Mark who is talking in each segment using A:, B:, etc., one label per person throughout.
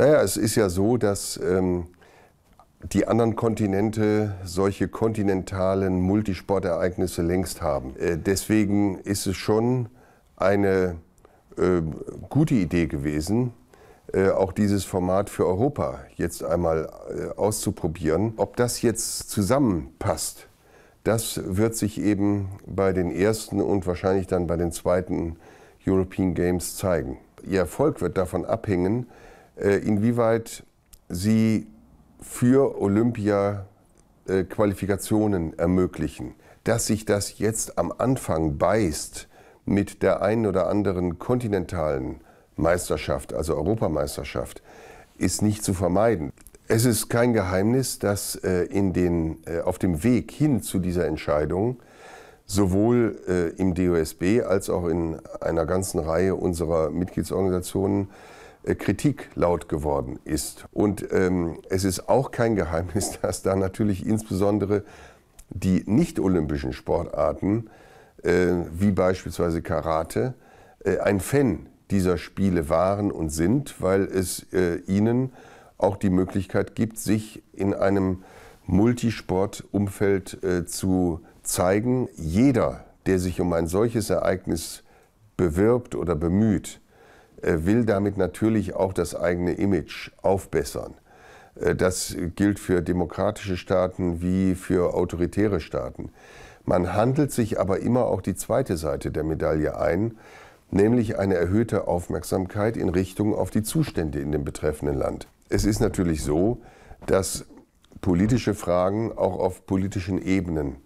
A: Naja, es ist ja so, dass ähm, die anderen Kontinente solche kontinentalen Multisportereignisse längst haben. Äh, deswegen ist es schon eine äh, gute Idee gewesen, äh, auch dieses Format für Europa jetzt einmal äh, auszuprobieren. Ob das jetzt zusammenpasst, das wird sich eben bei den ersten und wahrscheinlich dann bei den zweiten European Games zeigen. Ihr Erfolg wird davon abhängen, äh, inwieweit sie für Olympia äh, Qualifikationen ermöglichen. Dass sich das jetzt am Anfang beißt mit der einen oder anderen kontinentalen Meisterschaft, also Europameisterschaft, ist nicht zu vermeiden. Es ist kein Geheimnis, dass äh, in den, auf dem Weg hin zu dieser Entscheidung sowohl im DOSB als auch in einer ganzen Reihe unserer Mitgliedsorganisationen äh, Kritik laut geworden ist. Und ähm, es ist auch kein Geheimnis, dass da natürlich insbesondere die nicht-olympischen Sportarten, äh, wie beispielsweise Karate, äh, ein Fan dieser Spiele waren und sind, weil es äh, ihnen auch die Möglichkeit gibt, sich in einem Multisportumfeld äh, zu zeigen. Jeder, der sich um ein solches Ereignis bewirbt oder bemüht, äh, will damit natürlich auch das eigene Image aufbessern. Äh, das gilt für demokratische Staaten wie für autoritäre Staaten. Man handelt sich aber immer auch die zweite Seite der Medaille ein, nämlich eine erhöhte Aufmerksamkeit in Richtung auf die Zustände in dem betreffenden Land. Es ist natürlich so, dass politische Fragen auch auf politischen Ebenen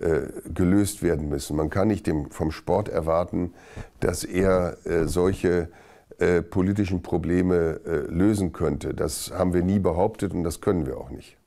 A: äh, gelöst werden müssen. Man kann nicht dem, vom Sport erwarten, dass er äh, solche äh, politischen Probleme äh, lösen könnte. Das haben wir nie behauptet und das können wir auch nicht.